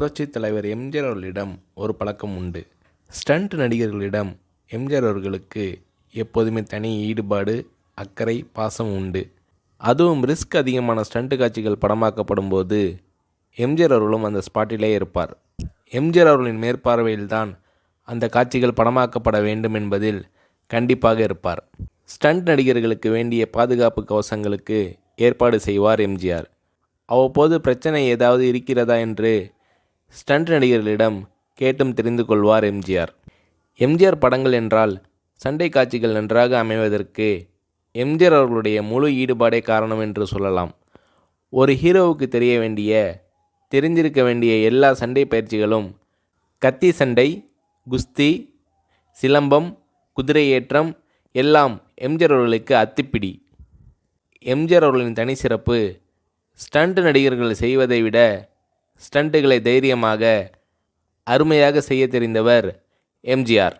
புரட்சி தலைவர் எம்ஜிஆர் அவர்களிடம் ஒரு பழக்கம் உண்டு ஸ்டண்ட் நடிகர்களிடம் எம்ஜிஆர் அவர்களுக்கு எப்போதுமே தனி ஈடுபாடு அக்கறை பாசம் உண்டு அதுவும் ரிஸ்க் அதிகமான ஸ்டண்ட் காட்சிகள் படமாக்கப்படும் போது எம்ஜிஆர் அவர்களும் அந்த ஸ்பாட்டிலே இருப்பார் எம்ஜிஆர் அவர்களின் மேற்பார்வையில்தான் அந்த காட்சிகள் படமாக்கப்பட வேண்டும் என்பதில் கண்டிப்பாக இருப்பார் ஸ்டண்ட் நடிகர்களுக்கு வேண்டிய பாதுகாப்பு கவசங்களுக்கு ஏற்பாடு செய்வார் எம்ஜிஆர் அவ்வப்போது பிரச்சனை ஏதாவது இருக்கிறதா என்று ஸ்டண்ட் நடிகர்களிடம் கேட்டும் தெரிந்து கொள்வார் எம்ஜிஆர் எம்ஜிஆர் படங்கள் என்றால் சண்டை காட்சிகள் நன்றாக அமைவதற்கு எம்ஜிஆர் அவர்களுடைய முழு ஈடுபாடே காரணம் என்று சொல்லலாம் ஒரு ஹீரோவுக்கு தெரிய வேண்டிய தெரிஞ்சிருக்க வேண்டிய எல்லா சண்டை பயிற்சிகளும் கத்தி சண்டை குஸ்தி சிலம்பம் குதிரை ஏற்றம் எல்லாம் எம்ஜிஆர் அவர்களுக்கு அத்திப்பிடி எம்ஜிஆர் அவர்களின் தனி சிறப்பு ஸ்டண்ட் நடிகர்கள் செய்வதை விட ஸ்டண்ட்டுகளை தைரியமாக அருமையாக செய்ய தெரிந்தவர் எம்ஜிஆர்